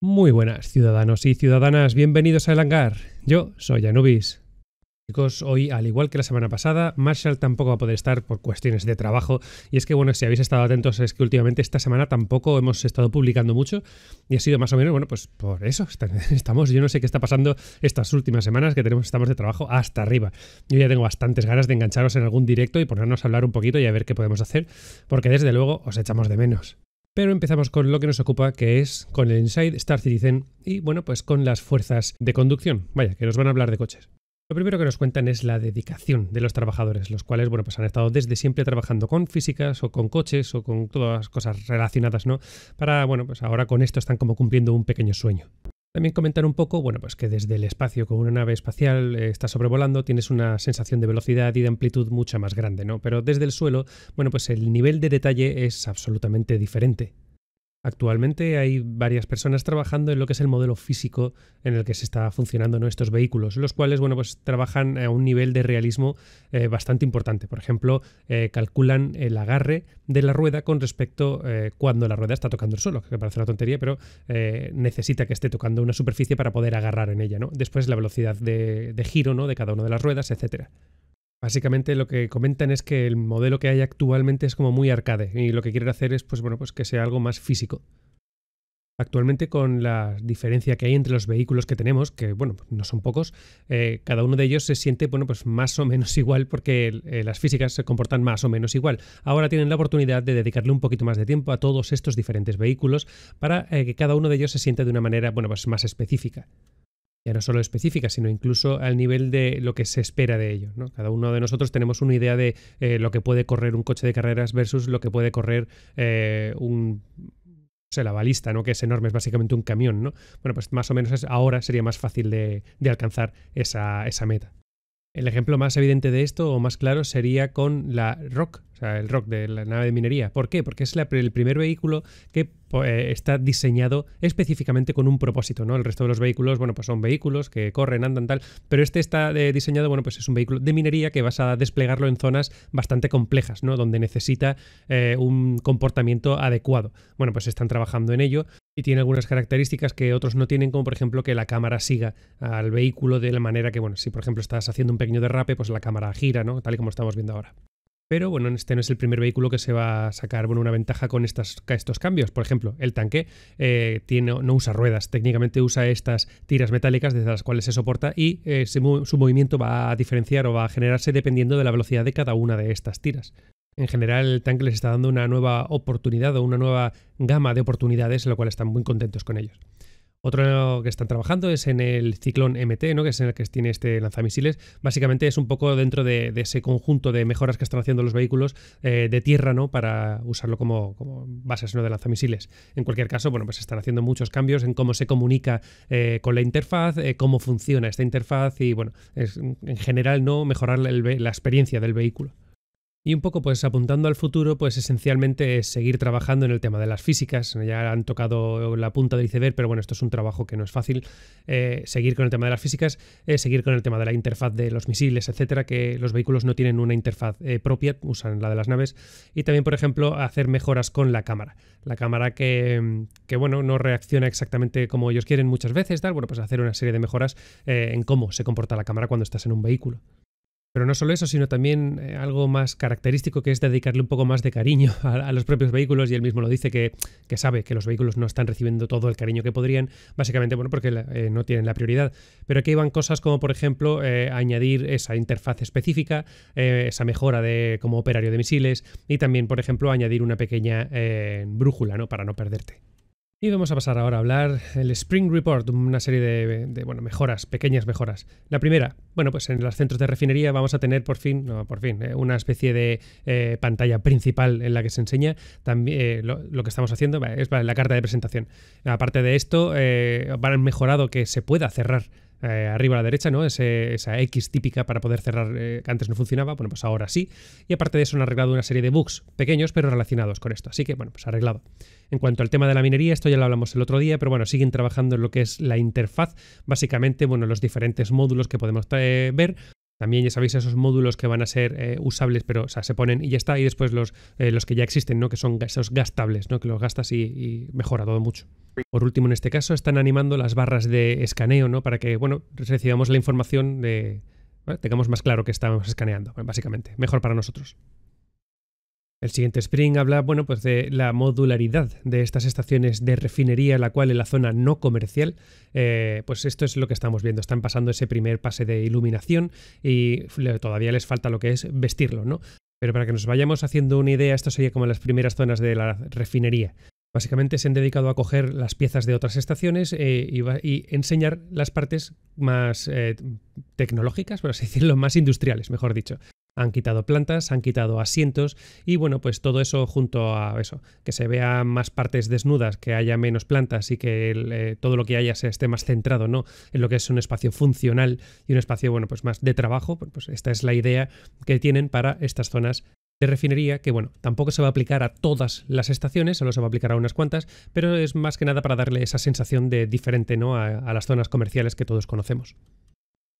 Muy buenas ciudadanos y ciudadanas, bienvenidos al hangar. Yo soy Anubis. Chicos, hoy, al igual que la semana pasada, Marshall tampoco va a poder estar por cuestiones de trabajo. Y es que, bueno, si habéis estado atentos, es que últimamente esta semana tampoco hemos estado publicando mucho. Y ha sido más o menos, bueno, pues por eso estamos. Yo no sé qué está pasando estas últimas semanas que tenemos, estamos de trabajo hasta arriba. Yo ya tengo bastantes ganas de engancharos en algún directo y ponernos a hablar un poquito y a ver qué podemos hacer, porque desde luego os echamos de menos. Pero empezamos con lo que nos ocupa, que es con el Inside Star Citizen y, bueno, pues con las fuerzas de conducción. Vaya, que nos van a hablar de coches. Lo primero que nos cuentan es la dedicación de los trabajadores, los cuales bueno, pues han estado desde siempre trabajando con físicas o con coches o con todas las cosas relacionadas, ¿no? Para, bueno, pues ahora con esto están como cumpliendo un pequeño sueño. También comentar un poco, bueno, pues que desde el espacio con una nave espacial eh, está sobrevolando, tienes una sensación de velocidad y de amplitud mucha más grande, ¿no? Pero desde el suelo, bueno, pues el nivel de detalle es absolutamente diferente. Actualmente hay varias personas trabajando en lo que es el modelo físico en el que se está funcionando estos vehículos, los cuales bueno, pues, trabajan a un nivel de realismo eh, bastante importante. Por ejemplo, eh, calculan el agarre de la rueda con respecto a eh, cuando la rueda está tocando el suelo, que parece una tontería, pero necesita que esté tocando una superficie para poder agarrar en ella. ¿no? Después la velocidad de, giro de cada una de las ruedas, etcétera. Básicamente lo que comentan es que el modelo que hay actualmente es como muy arcade y lo que quieren hacer es pues bueno, pues que sea algo más físico. Actualmente con la diferencia que hay entre los vehículos que tenemos, que bueno, pues, no son pocos, eh, cada uno de ellos se siente bueno, pues más o menos igual porque eh, las físicas se comportan más o menos igual. Ahora tienen la oportunidad de dedicarle un poquito más de tiempo a todos estos diferentes vehículos para eh, que cada uno de ellos se sienta de una manera bueno, pues, más específica ya no solo específica, sino incluso al nivel de lo que se espera de ellos. Cada uno de nosotros tenemos una idea de eh, lo que puede correr un coche de carreras versus lo que puede correr eh, un la balista, ¿no? Que es enorme, es básicamente un camión, Bueno, pues más o menos ahora sería más fácil de, alcanzar esa, esa meta. El ejemplo más evidente de esto o más claro sería con la ROC, o sea, el rock de la nave de minería. ¿Por qué? Porque es el primer vehículo que eh, está diseñado específicamente con un propósito, ¿no? El resto de los vehículos, bueno, pues son vehículos que corren, andan, tal, pero este está eh, diseñado, bueno, pues es un vehículo de minería que vas a desplegarlo en zonas bastante complejas, ¿no? Donde necesita eh, un comportamiento adecuado. Bueno, pues están trabajando en ello y tiene algunas características que otros no tienen, como por ejemplo que la cámara siga al vehículo de la manera que, bueno, si por ejemplo estás haciendo un pequeño derrape, pues la cámara gira, ¿no? Tal y como estamos viendo ahora. Pero bueno, este no es el primer vehículo que se va a sacar bueno, una ventaja con estos cambios. Por ejemplo, el tanque eh, tiene, no usa ruedas, técnicamente usa estas tiras metálicas desde las cuales se soporta y eh, su movimiento va a diferenciar o va a generarse dependiendo de la velocidad de cada una de estas tiras. En general, el tanque les está dando una nueva oportunidad o una nueva gama de oportunidades, en lo cual están muy contentos con ellos. Otro que están trabajando es en el ciclón MT, ¿no? que es el que tiene este lanzamisiles. Básicamente es un poco dentro de, ese conjunto de mejoras que están haciendo los vehículos eh, de tierra ¿no? para usarlo como, base de lanzamisiles. En cualquier caso, bueno, pues están haciendo muchos cambios en cómo se comunica eh, con la interfaz, eh, cómo funciona esta interfaz y, bueno, en general, ¿no? mejorar la experiencia del vehículo. Y un poco pues apuntando al futuro, pues esencialmente es seguir trabajando en el tema de las físicas. Ya han tocado la punta del iceberg, pero bueno, esto es un trabajo que no es fácil. Eh, seguir con el tema de las físicas, eh, seguir con el tema de la interfaz de los misiles, etcétera, que los vehículos no tienen una interfaz eh, propia, usan la de las naves. Y también, por ejemplo, hacer mejoras con la cámara. La cámara que, bueno, no reacciona exactamente como ellos quieren muchas veces, dar Bueno, pues hacer una serie de mejoras en cómo se comporta la cámara cuando estás en un vehículo. Pero no solo eso, sino también eh, algo más característico que es dedicarle un poco más de cariño a, los propios vehículos y él mismo lo dice que, sabe que los vehículos no están recibiendo todo el cariño que podrían, básicamente bueno, porque eh, no tienen la prioridad. Pero aquí van cosas como por ejemplo eh, añadir esa interfaz específica, esa mejora de como operario de misiles y también por ejemplo añadir una pequeña brújula ¿no? para no perderte. Y vamos a pasar ahora a hablar el Spring Report, una serie de, bueno, mejoras, pequeñas mejoras. La primera, bueno, pues en los centros de refinería vamos a tener por fin, no, por fin, eh, una especie de eh, pantalla principal en la que se enseña también eh, lo, que estamos haciendo, es la carta de presentación. Aparte de esto, van mejorado que se pueda cerrar arriba a la derecha, ¿no? Ese, esa X típica para poder cerrar que antes no funcionaba, bueno, pues ahora sí. Y aparte de eso han arreglado una serie de bugs pequeños pero relacionados con esto, así que bueno, pues arreglado. En cuanto al tema de la minería, esto ya lo hablamos el otro día, pero bueno, siguen trabajando en lo que es la interfaz, básicamente, bueno, los diferentes módulos que podemos ver. También ya sabéis esos módulos que van a ser eh, usables, pero sea, se ponen y ya está. Y después los, eh, los que ya existen, ¿no? que son esos gastables, ¿no? que los gastas y, mejora todo mucho. Por último, en este caso, están animando las barras de escaneo ¿no? para que bueno, recibamos la información de... tengamos más claro que estamos escaneando, básicamente. Mejor para nosotros. El siguiente Spring habla bueno, pues de la modularidad de estas estaciones de refinería, la cual en la zona no comercial, eh, pues esto es lo que estamos viendo. Están pasando ese primer pase de iluminación y todavía les falta lo que es vestirlo, ¿no? Pero para que nos vayamos haciendo una idea, esto sería como las primeras zonas de la refinería. Básicamente se han dedicado a coger las piezas de otras estaciones eh, y, enseñar las partes más eh, tecnológicas, por así decirlo, más industriales, mejor dicho han quitado plantas, han quitado asientos y bueno, pues todo eso junto a eso, que se vean más partes desnudas, que haya menos plantas y que eh, todo lo que haya se esté más centrado, ¿no? En lo que es un espacio funcional y un espacio, bueno, pues más de trabajo, pues, pues esta es la idea que tienen para estas zonas de refinería que, bueno, tampoco se va a aplicar a todas las estaciones, solo se va a aplicar a unas cuantas, pero es más que nada para darle esa sensación de diferente, ¿no? a las zonas comerciales que todos conocemos.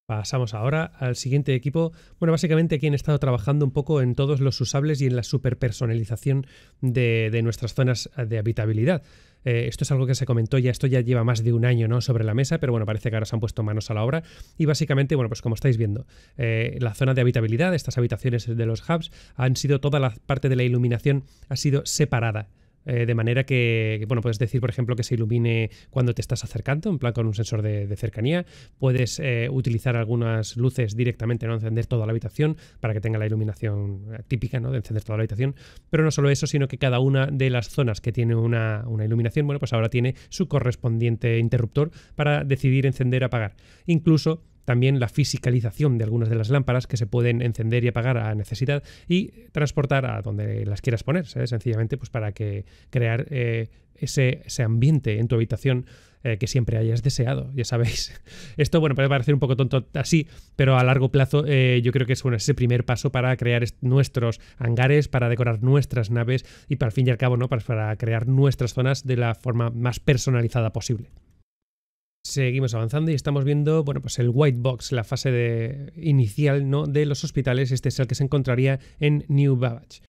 Pasamos ahora al siguiente equipo. Bueno, básicamente aquí han estado trabajando un poco en todos los usables y en la superpersonalización de, de nuestras zonas de habitabilidad. Eh, esto es algo que se comentó ya, esto ya lleva más de un año ¿no? sobre la mesa, pero bueno, parece que ahora se han puesto manos a la obra. Y básicamente, bueno, pues como estáis viendo, eh, la zona de habitabilidad, estas habitaciones de los hubs, han sido toda la parte de la iluminación ha sido separada. Eh, de manera que, bueno, puedes decir, por ejemplo, que se ilumine cuando te estás acercando, en plan con un sensor de, cercanía. Puedes eh, utilizar algunas luces directamente, no encender toda la habitación para que tenga la iluminación eh, típica, ¿no? De encender toda la habitación. Pero no solo eso, sino que cada una de las zonas que tiene una, una iluminación, bueno, pues ahora tiene su correspondiente interruptor para decidir encender, apagar. Incluso también la fisicalización de algunas de las lámparas que se pueden encender y apagar a necesidad y transportar a donde las quieras poner, sencillamente pues para que crear eh, ese, ambiente en tu habitación eh, que siempre hayas deseado, ya sabéis. Esto, bueno, puede parecer un poco tonto así, pero a largo plazo eh, yo creo que es bueno, ese primer paso para crear nuestros hangares, para decorar nuestras naves y para, al fin y al cabo, ¿no? para crear nuestras zonas de la forma más personalizada posible. Seguimos avanzando y estamos viendo, bueno, pues el white box, la fase de, inicial ¿no? de los hospitales. Este es el que se encontraría en New Babbage.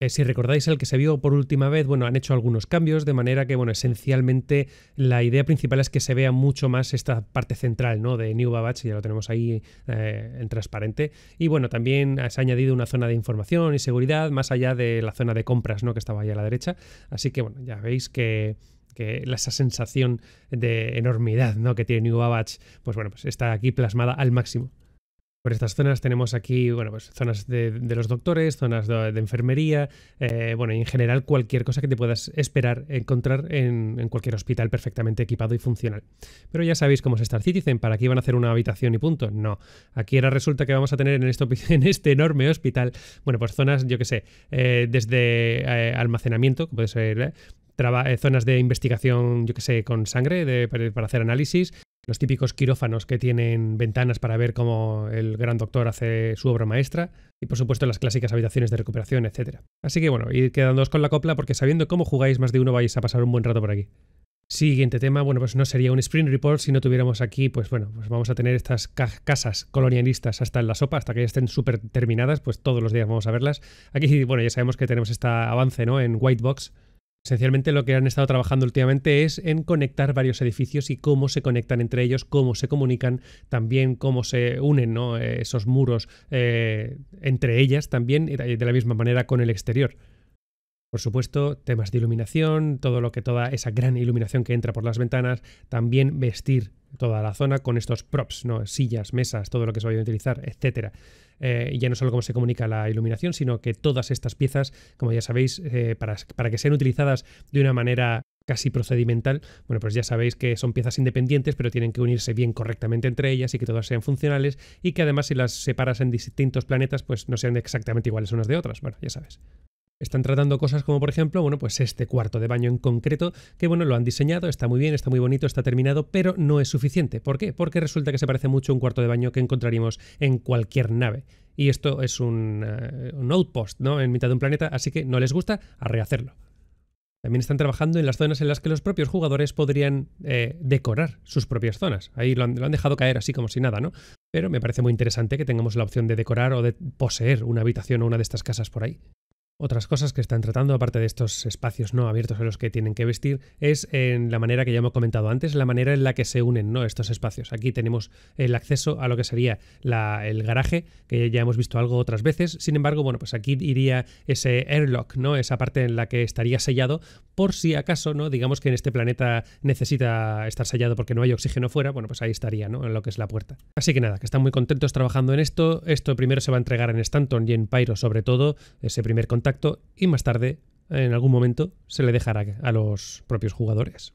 Eh, si recordáis el que se vio por última vez, bueno, han hecho algunos cambios, de manera que, bueno, esencialmente la idea principal es que se vea mucho más esta parte central, ¿no? De New Babbage, ya lo tenemos ahí eh, en transparente. Y bueno, también se ha añadido una zona de información y seguridad, más allá de la zona de compras, ¿no? Que estaba ahí a la derecha. Así que, bueno, ya veis que que esa sensación de enormidad ¿no? que tiene New pues bueno, pues está aquí plasmada al máximo. Por estas zonas tenemos aquí, bueno, pues zonas de, los doctores, zonas de, enfermería, eh, bueno, y en general cualquier cosa que te puedas esperar encontrar en, cualquier hospital perfectamente equipado y funcional. Pero ya sabéis cómo es Star Citizen, ¿para aquí van a hacer una habitación y punto? No. Aquí ahora resulta que vamos a tener en, este, este enorme hospital, bueno, pues zonas, yo qué sé, eh, desde eh, almacenamiento, que puede ser eh, zonas de investigación, yo que sé, con sangre para hacer análisis, los típicos quirófanos que tienen ventanas para ver cómo el gran doctor hace su obra maestra, y por supuesto las clásicas habitaciones de recuperación, etc. Así que bueno, ir quedándoos con la copla porque sabiendo cómo jugáis más de uno vais a pasar un buen rato por aquí. Siguiente tema, bueno, pues no sería un sprint report si no tuviéramos aquí, pues bueno, pues vamos a tener estas casas colonialistas hasta en la sopa, hasta que estén súper terminadas, pues todos los días vamos a verlas. Aquí, bueno, ya sabemos que tenemos este avance, ¿no? En White Box, Esencialmente lo que han estado trabajando últimamente es en conectar varios edificios y cómo se conectan entre ellos, cómo se comunican, también cómo se unen ¿no? Eh, esos muros eh, entre ellas también de la misma manera con el exterior. Por supuesto, temas de iluminación, todo lo que toda esa gran iluminación que entra por las ventanas, también vestir toda la zona con estos props, ¿no? sillas, mesas, todo lo que se vaya a utilizar, etc. Eh, y ya no solo cómo se comunica la iluminación, sino que todas estas piezas, como ya sabéis, eh, para, para que sean utilizadas de una manera casi procedimental, bueno, pues ya sabéis que son piezas independientes, pero tienen que unirse bien correctamente entre ellas y que todas sean funcionales y que además si las separas en distintos planetas, pues no sean exactamente iguales unas de otras. Bueno, ya sabes. Están tratando cosas como, por ejemplo, bueno, pues este cuarto de baño en concreto, que bueno, lo han diseñado, está muy bien, está muy bonito, está terminado, pero no es suficiente. ¿Por qué? Porque resulta que se parece mucho a un cuarto de baño que encontraríamos en cualquier nave. Y esto es un, eh, outpost, ¿no? En mitad de un planeta, así que no les gusta a rehacerlo. También están trabajando en las zonas en las que los propios jugadores podrían eh, decorar sus propias zonas. Ahí lo han, lo han, dejado caer así como si nada, ¿no? Pero me parece muy interesante que tengamos la opción de decorar o de poseer una habitación o una de estas casas por ahí. Otras cosas que están tratando, aparte de estos espacios no abiertos en los que tienen que vestir, es en la manera que ya hemos comentado antes, la manera en la que se unen ¿no? estos espacios. Aquí tenemos el acceso a lo que sería el garaje, que ya hemos visto algo otras veces. Sin embargo, bueno, pues aquí iría ese airlock, ¿no? Esa parte en la que estaría sellado, por si acaso, ¿no? Digamos que en este planeta necesita estar sellado porque no hay oxígeno fuera, bueno, pues ahí estaría, ¿no? En lo que es la puerta. Así que nada, que están muy contentos trabajando en esto. Esto primero se va a entregar en Stanton y en Pyro, sobre todo, ese primer contacto y más tarde, en algún momento, se le dejará a los propios jugadores.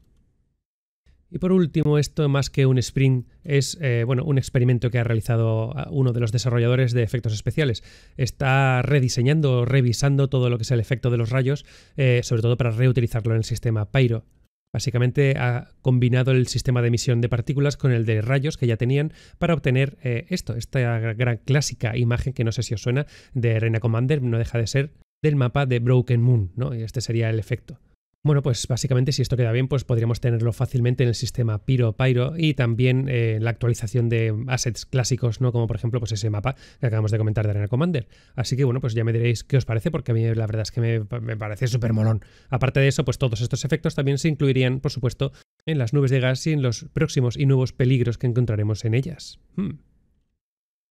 Y por último, esto más que un sprint es eh, bueno, un experimento que ha realizado ah, uno de los desarrolladores de efectos especiales. Está rediseñando, revisando todo lo que es el efecto de los rayos, eh, sobre todo para reutilizarlo en el sistema Pyro. Básicamente ha combinado el sistema de emisión de partículas con el de rayos que ya tenían para obtener eh, esto, esta gran clásica imagen que no sé si os suena de Arena Commander, no deja de ser del mapa de Broken Moon, ¿no? Y este sería el efecto. Bueno, pues básicamente si esto queda bien, pues podríamos tenerlo fácilmente en el sistema Pyro Pyro y también en eh, la actualización de assets clásicos, ¿no? Como por ejemplo, pues ese mapa que acabamos de comentar de Arena Commander. Así que bueno, pues ya me diréis qué os parece, porque a mí la verdad es que me, me parece súper molón. Aparte de eso, pues todos estos efectos también se incluirían, por supuesto, en las nubes de gas y en los próximos y nuevos peligros que encontraremos en ellas. Hmm.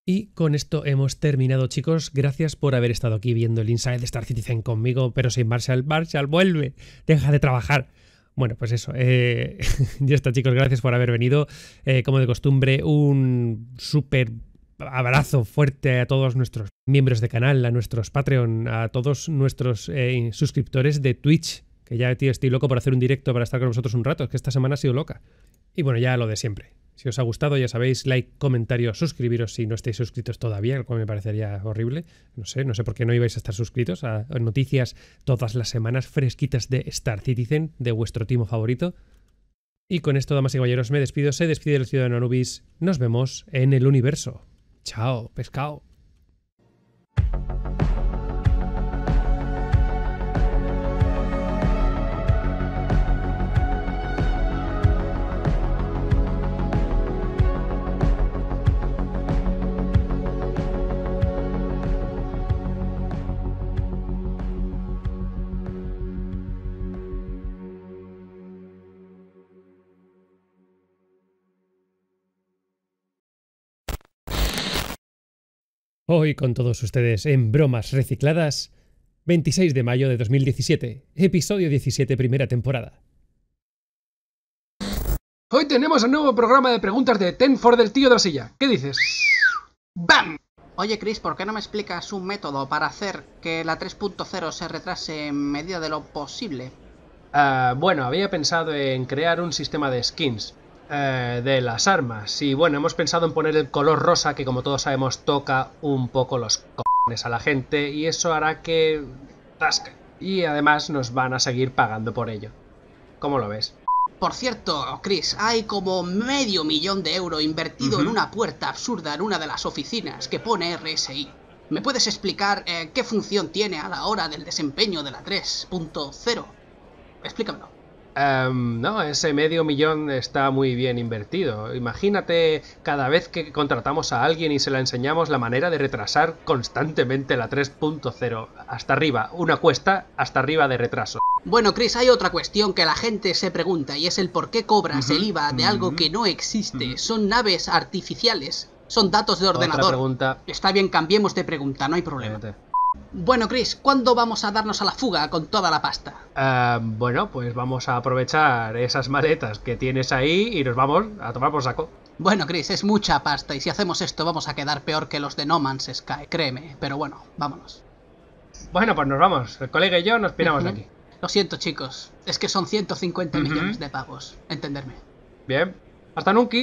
Y con esto hemos terminado, chicos. Gracias por haber estado aquí viendo el Inside de Star Citizen conmigo, pero sin Marshall. Marshall, vuelve, deja de trabajar. Bueno, pues eso. Eh, ya está, chicos. Gracias por haber venido. Eh, como de costumbre, un súper abrazo fuerte a todos nuestros miembros de canal, a nuestros Patreon, a todos nuestros eh, suscriptores de Twitch. Que ya, tío, estoy loco por hacer un directo para estar con vosotros un rato. que esta semana ha sido loca. Y bueno, ya lo de siempre. Si os ha gustado, ya sabéis, like, comentario, suscribiros si no estáis suscritos todavía, lo cual me parecería horrible. No sé, no sé por qué no ibais a estar suscritos a noticias todas las semanas fresquitas de Star Citizen, de vuestro timo favorito. Y con esto, damas y caballeros, me despido. Se despide el ciudadano Anubis. Nos vemos en el universo. Chao, pescado. Hoy con todos ustedes en Bromas Recicladas, 26 de mayo de 2017, episodio 17, primera temporada. Hoy tenemos el nuevo programa de preguntas de Tenfor del tío de la silla. ¿Qué dices? ¡Bam! Oye, Chris, ¿por qué no me explicas un método para hacer que la 3.0 se retrase en medida de lo posible? Ah, bueno, había pensado en crear un sistema de skins, eh, de las armas. Y bueno, hemos pensado en poner el color rosa, que como todos sabemos toca un poco los cojones a la gente, y eso hará que... tasca. Y además nos van a seguir pagando por ello. ¿Cómo lo ves? Por cierto, Chris, hay como medio millón de euros invertido en una puerta absurda en una de las oficinas que pone RSI. ¿Me puedes explicar eh, qué función tiene a la hora del desempeño de la 3.0? Explícamelo. Em, no, ese medio millón está muy bien invertido. Imagínate cada vez que contratamos a alguien y se la enseñamos la manera de retrasar constantemente la 3.0 hasta arriba, una cuesta hasta arriba de retraso. Bueno, Chris, hay otra cuestión que la gente se pregunta y es el por qué cobras el IVA de algo que no existe. Son naves artificiales, son datos de ordenador. pregunta. Está bien, cambiemos de pregunta, no hay problema. Bueno, Chris, ¿cuándo vamos a darnos a la fuga con toda la pasta? Ah, bueno, pues vamos a aprovechar esas maletas que tienes ahí y nos vamos a tomar por saco. Bueno, Chris, es mucha pasta y si hacemos esto vamos a quedar peor que los de No Man's Sky, créeme. Pero bueno, vámonos. Bueno, pues nos vamos. El colega y yo nos piramos aquí. Lo siento, chicos. Es que son 150 millones de pavos. Entenderme. Bien. Hasta nunca.